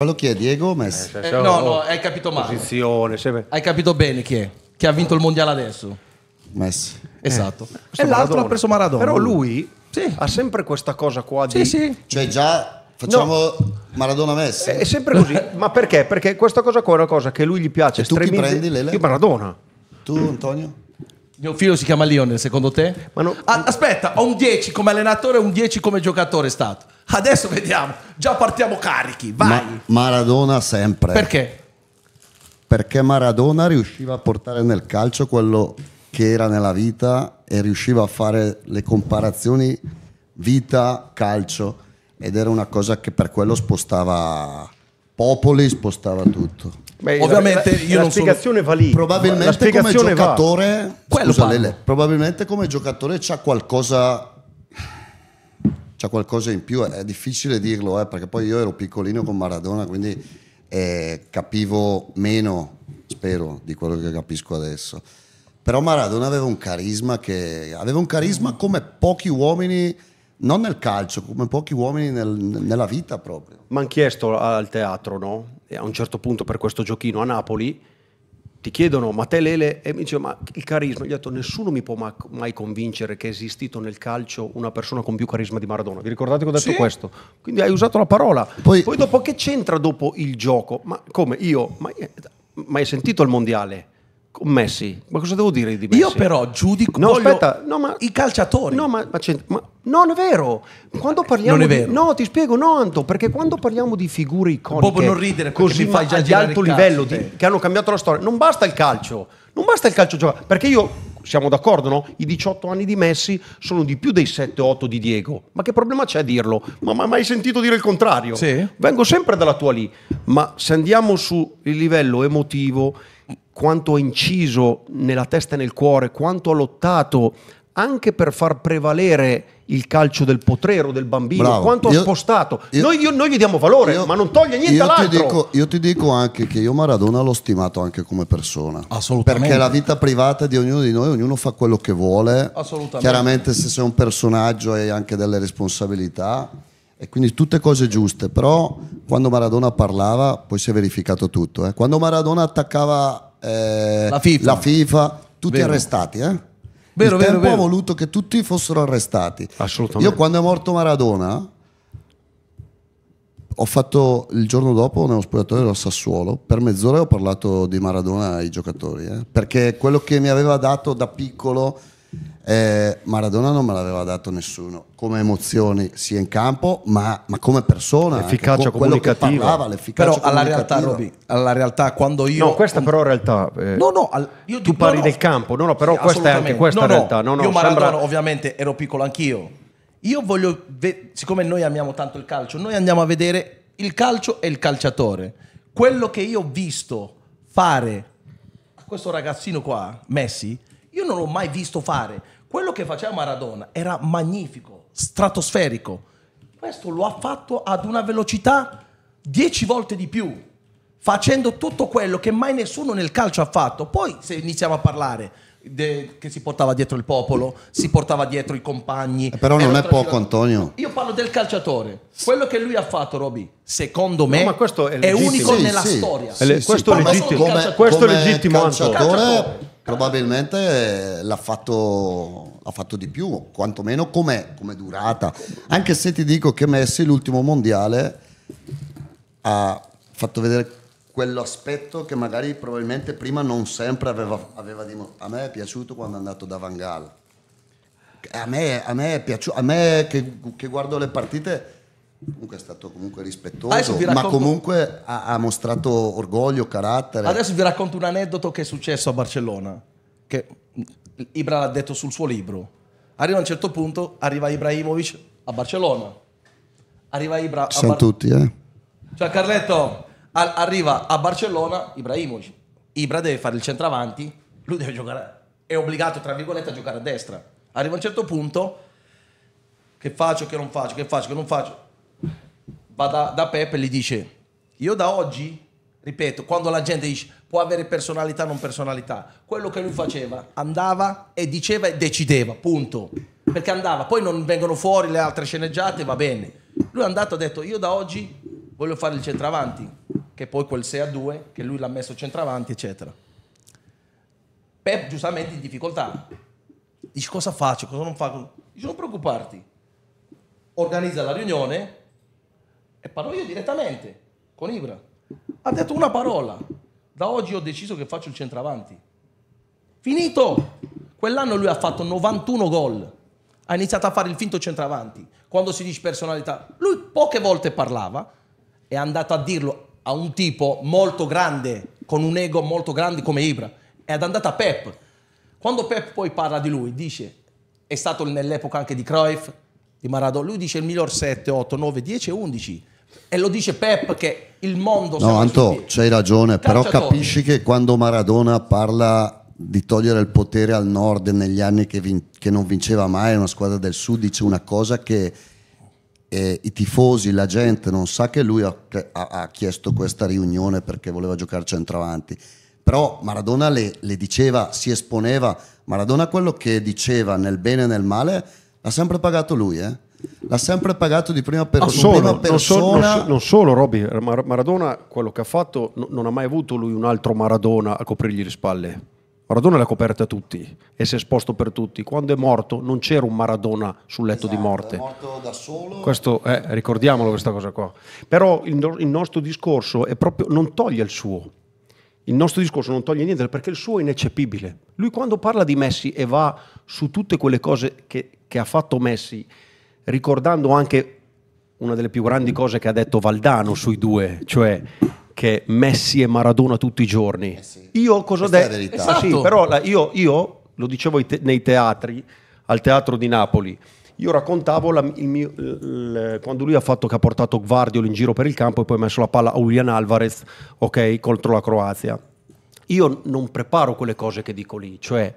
Quello chi è? Diego Messi? Eh, eh, no, no, hai capito male. Posizione, cioè... Hai capito bene chi è? Che ha vinto il mondiale adesso? Messi. Esatto. Eh. E l'altro ha preso Maradona. Però lui sì. ha sempre questa cosa qua sì, di... Sì, sì. Cioè già facciamo no. Maradona Messi. È sempre così. Ma perché? Perché questa cosa qua è una cosa che lui gli piace. E tu chi prendi, Lele? Io Maradona. Tu, Antonio? Il Mio figlio si chiama Lionel, secondo te? No, ah, aspetta, ho un 10 come allenatore e un 10 come giocatore è stato. Adesso vediamo, già partiamo carichi, vai. Ma- Maradona sempre. Perché? Perché Maradona riusciva a portare nel calcio quello che era nella vita e riusciva a fare le comparazioni vita-calcio ed era una cosa che per quello spostava popoli, spostava tutto. Beh, Ovviamente la, io la non spiegazione sono... va lì. Probabilmente come giocatore, scusa, Lele, probabilmente come giocatore c'ha qualcosa c'è qualcosa in più, è difficile dirlo, eh, perché poi io ero piccolino con Maradona, quindi eh, capivo meno, spero, di quello che capisco adesso. Però Maradona aveva un carisma che aveva un carisma come pochi uomini non nel calcio, come pochi uomini nel, nella vita proprio. Mi hanno chiesto al teatro, no? a un certo punto per questo giochino a Napoli, ti chiedono ma te Lele e mi dice ma il carisma gli ho detto nessuno mi può ma- mai convincere che è esistito nel calcio una persona con più carisma di Maradona vi ricordate che ho detto sì. questo quindi hai usato la parola poi, poi dopo che c'entra dopo il gioco ma come io ma, ma hai sentito il mondiale Messi. Ma cosa devo dire di Messi? Io però giudico no, aspetta, no, ma, i calciatori. No, ma, ma, ma non è vero. Quando parliamo vero. Di, no, ti spiego, no, Anto, perché quando parliamo di figure iconiche Bobo non ridere così fai già di alto livello di, che hanno cambiato la storia, non basta il calcio. Non basta il calcio giocare, perché io siamo d'accordo, no? I 18 anni di Messi sono di più dei 7-8 di Diego. Ma che problema c'è a dirlo? Ma, ma mai sentito dire il contrario? Sì. Vengo sempre dalla tua lì, ma se andiamo sul livello emotivo, quanto ha inciso nella testa e nel cuore, quanto ha lottato anche per far prevalere il calcio del potrero, del bambino, Bravo. quanto io, ha spostato. Io, noi, io, noi, gli diamo valore, io, ma non toglie niente all'altro. Ti dico, io ti dico anche che io Maradona l'ho stimato anche come persona. Assolutamente. Perché la vita privata di ognuno di noi, ognuno fa quello che vuole. Assolutamente. Chiaramente se sei un personaggio hai anche delle responsabilità. E quindi tutte cose giuste, però quando Maradona parlava poi si è verificato tutto. Eh. Quando Maradona attaccava eh, la FIFA, la FIFA tutti Vero. arrestati. Eh? Vero, il vero, tempo vero. ha voluto che tutti fossero arrestati. Assolutamente. Io quando è morto Maradona ho fatto il giorno dopo nello spogliatoio dello Sassuolo, per mezz'ora ho parlato di Maradona ai giocatori, eh? perché quello che mi aveva dato da piccolo eh, Maradona non me l'aveva dato nessuno, come emozioni sia in campo, ma, ma come persona. L'efficacia co- comunicativa. Parlava, però alla realtà, Roby, alla realtà quando io... No, questa però in realtà... Eh, no, no, al, io tu parli no, del campo, no, no, però sì, questa è anche questa no, no, realtà. No, no, io Maradona sembra... ovviamente ero piccolo anch'io. Io voglio... Ve- siccome noi amiamo tanto il calcio, noi andiamo a vedere il calcio e il calciatore. Quello che io ho visto fare a questo ragazzino qua, Messi, io non l'ho mai visto fare. Quello che faceva Maradona era magnifico, stratosferico. Questo lo ha fatto ad una velocità dieci volte di più, facendo tutto quello che mai nessuno nel calcio ha fatto. Poi se iniziamo a parlare de, che si portava dietro il popolo, si portava dietro i compagni. Eh, però non è poco, Antonio. Io parlo del calciatore. Quello che lui ha fatto, Roby, secondo me no, è, è, unico sì, nella sì, storia. Sì, questo, è legittimo. Come, come calciatore, calciatore probabilmente l'ha fatto, l'ha fatto, di più, quantomeno come, durata. Anche se ti dico che Messi l'ultimo mondiale ha fatto vedere quell'aspetto che magari probabilmente prima non sempre aveva, aveva dimostrato. A me è piaciuto quando è andato da Vangal. A me, a me, è piaciuto, a me che, che guardo le partite Comunque è stato comunque rispettoso, racconto... ma comunque ha, ha, mostrato orgoglio, carattere. Adesso vi racconto un aneddoto che è successo a Barcellona, che Ibra l'ha detto sul suo libro. Arriva a un certo punto, arriva Ibrahimovic a Barcellona. Arriva Ibra a Barcellona. tutti, eh? Cioè Carletto a- arriva a Barcellona, Ibrahimovic. Ibra deve fare il centravanti, lui deve giocare, è obbligato, tra virgolette, a giocare a destra. Arriva a un certo punto, che faccio, che non faccio, che faccio, che non faccio va da, da Peppe e gli dice, io da oggi, ripeto, quando la gente dice può avere personalità o non personalità, quello che lui faceva, andava e diceva e decideva, punto. Perché andava, poi non vengono fuori le altre sceneggiate, va bene. Lui è andato e ha detto, io da oggi voglio fare il centravanti, che poi quel 6 a 2, che lui l'ha messo centravanti, eccetera. Pep giustamente in difficoltà. Dice cosa faccio, cosa non faccio? Dice non preoccuparti. Organizza la riunione, e parlo io direttamente con Ibra. Ha detto una parola. Da oggi ho deciso che faccio il centravanti. Finito! Quell'anno lui ha fatto 91 gol. Ha iniziato a fare il finto centravanti. Quando si dice personalità, lui poche volte parlava, è andato a dirlo a un tipo molto grande, con un ego molto grande come Ibra. È andato a Pep. Quando Pep poi parla di lui, dice, è stato nell'epoca anche di Cruyff, di Maradona, lui dice il miglior 7, 8, 9, 10 11. E lo dice Pep che il mondo... No, Anto, c'hai ragione, però capisci che quando Maradona parla di togliere il potere al nord negli anni che, vin- che non vinceva mai una squadra del sud, dice una cosa che eh, i tifosi, la gente non sa che lui ha, ha, ha chiesto questa riunione perché voleva giocare centravanti. Però Maradona le, le diceva, si esponeva, Maradona quello che diceva nel bene e nel male L'ha sempre pagato lui, eh? L'ha sempre pagato di prima, per- non ah, solo, prima persona. Non, so, non, so, non solo Robby, Mar- Maradona quello che ha fatto no- non ha mai avuto lui un altro Maradona a coprirgli le spalle. Maradona l'ha coperta tutti e si è esposto per tutti. Quando è morto non c'era un Maradona sul letto esatto, di morte. È morto da solo. Questo, eh, ricordiamolo questa cosa qua. Però il, no- il nostro discorso è proprio, non toglie il suo il nostro discorso non toglie niente perché il suo è ineccepibile. Lui quando parla di Messi e va su tutte quelle cose che, che ha fatto Messi, ricordando anche una delle più grandi cose che ha detto Valdano sui due, cioè che Messi e Maradona tutti i giorni. Eh sì, io cosa ho detto? Esatto. Sì, però la, io, io, lo dicevo te- nei teatri, al teatro di Napoli, io raccontavo la, il mio, il, quando lui ha fatto che ha portato Guardiol in giro per il campo e poi ha messo la palla a Julian Alvarez, ok, contro la Croazia. Io non preparo quelle cose che dico lì, cioè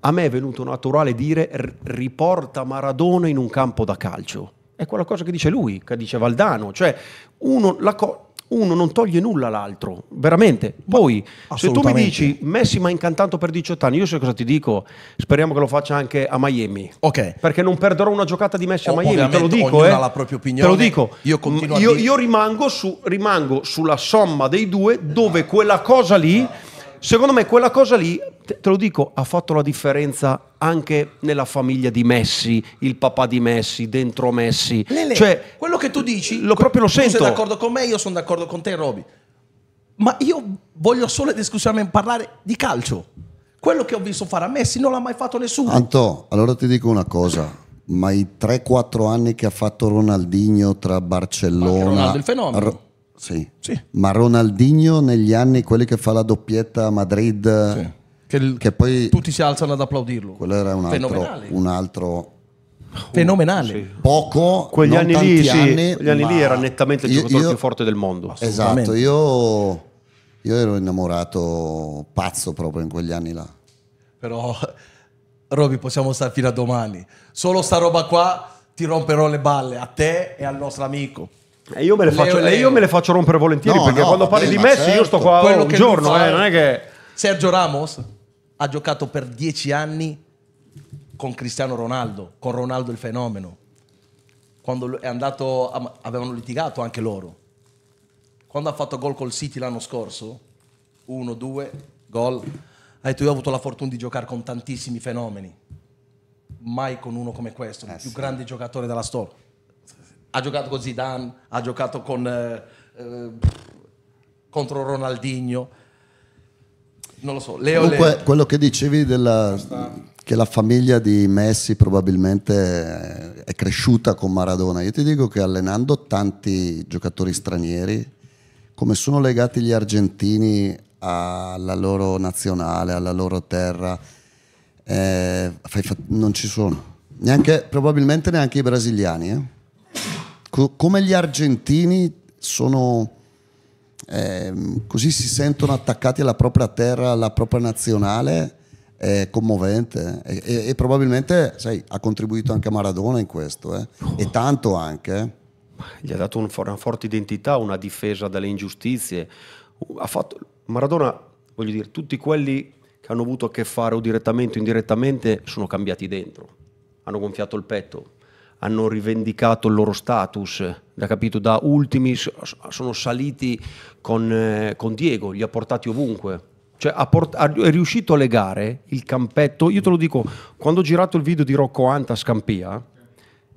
a me è venuto naturale dire riporta Maradona in un campo da calcio. È quella cosa che dice lui, che dice Valdano, cioè uno la cosa uno non toglie nulla all'altro, veramente. Poi, se tu mi dici Messi mi ha incantato per 18 anni, io so cosa ti dico, speriamo che lo faccia anche a Miami. Ok. Perché non perderò una giocata di Messi o, a Miami, te lo dico. Eh. la propria opinione. Te lo dico. Io, continuo io, dire... io rimango, su, rimango, sulla somma dei due dove quella cosa lì, secondo me quella cosa lì, te, te lo dico, ha fatto la differenza anche nella famiglia di Messi, il papà di Messi, dentro Messi. Lele, cioè, quello che tu dici, lo, proprio lo sento. Tu sei d'accordo con me, io sono d'accordo con te, Roby. Ma io voglio solo e esclusivamente parlare di calcio. Quello che ho visto fare a Messi non l'ha mai fatto nessuno. Anto, allora ti dico una cosa. Ma i 3-4 anni che ha fatto Ronaldinho tra Barcellona... Ronaldo il fenomeno. Ro- sì. sì. Ma Ronaldinho negli anni, quelli che fa la doppietta a Madrid... Sì che, che, poi tutti si alzano ad applaudirlo. Quello era un altro, fenomenale. un altro fenomenale. Sì. Poco, quegli anni lì, sì, anni, quegli anni lì era nettamente il io, giocatore io, più forte del mondo. Esatto, io, io, ero innamorato pazzo proprio in quegli anni là. Però, Roby, possiamo stare fino a domani. Solo sta roba qua ti romperò le balle a te e al nostro amico. E eh, io, me le, Leo, faccio, eh, Leo. io me le faccio rompere volentieri no, perché no, quando parli eh, di Messi certo. io sto certo. qua Quello un giorno, eh, non è che... Sergio Ramos ha giocato per dieci anni con Cristiano Ronaldo, con Ronaldo il fenomeno. Quando è andato, avevano litigato anche loro. Quando ha fatto gol col City l'anno scorso, uno, due, gol, ha detto io ho avuto la fortuna di giocare con tantissimi fenomeni, mai con uno come questo, eh il più sì. grande giocatore della storia. Ha giocato con Zidane, ha giocato con, eh, eh, contro Ronaldinho, non lo so. Leo, Comunque, Leo. quello che dicevi della, che la famiglia di Messi probabilmente è cresciuta con Maradona, io ti dico che allenando tanti giocatori stranieri, come sono legati gli argentini alla loro nazionale, alla loro terra, eh, non ci sono. Neanche, probabilmente neanche i brasiliani. Eh. Co- come gli argentini sono eh, così si sentono attaccati alla propria terra, alla propria nazionale, è commovente e, e, e probabilmente sai, ha contribuito anche Maradona in questo, eh? e oh. tanto anche. Gli ha dato un, una forte identità, una difesa dalle ingiustizie. Fatto, Maradona, voglio dire, tutti quelli che hanno avuto a che fare o direttamente o indirettamente sono cambiati dentro, hanno gonfiato il petto, hanno rivendicato il loro status, da, capito? da ultimi sono saliti con, eh, con Diego, li ha portati ovunque. Cioè, ha port- è riuscito a legare il campetto. Io te lo dico, quando ho girato il video di Rocco Anta a Scampia,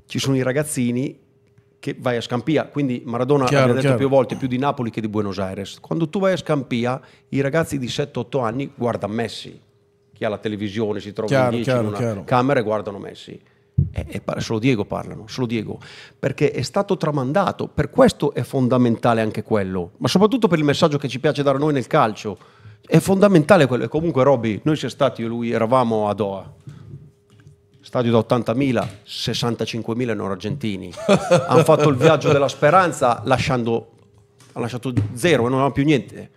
ci sono i ragazzini che vai a Scampia, quindi Maradona chiaro, detto chiaro. più volte più di Napoli che di Buenos Aires. Quando tu vai a Scampia, i ragazzi di 7-8 anni guardano Messi. Chi ha la televisione si trova chiaro, in 10 in una camera e guardano Messi. E, eh, e eh, solo Diego parlano, solo Diego, perché è stato tramandato, per questo è fondamentale anche quello, ma soprattutto per il messaggio che ci piace dare a noi nel calcio, è fondamentale quello. E comunque Robby, noi siamo stati, io e lui, eravamo a Doha, stadio da 80.000, 65.000 non argentini, hanno fatto il viaggio della speranza lasciando, hanno lasciato zero e non avevano più niente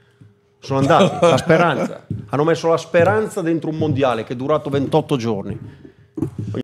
sono andati, la speranza. Hanno messo la speranza dentro un mondiale che è durato 28 giorni.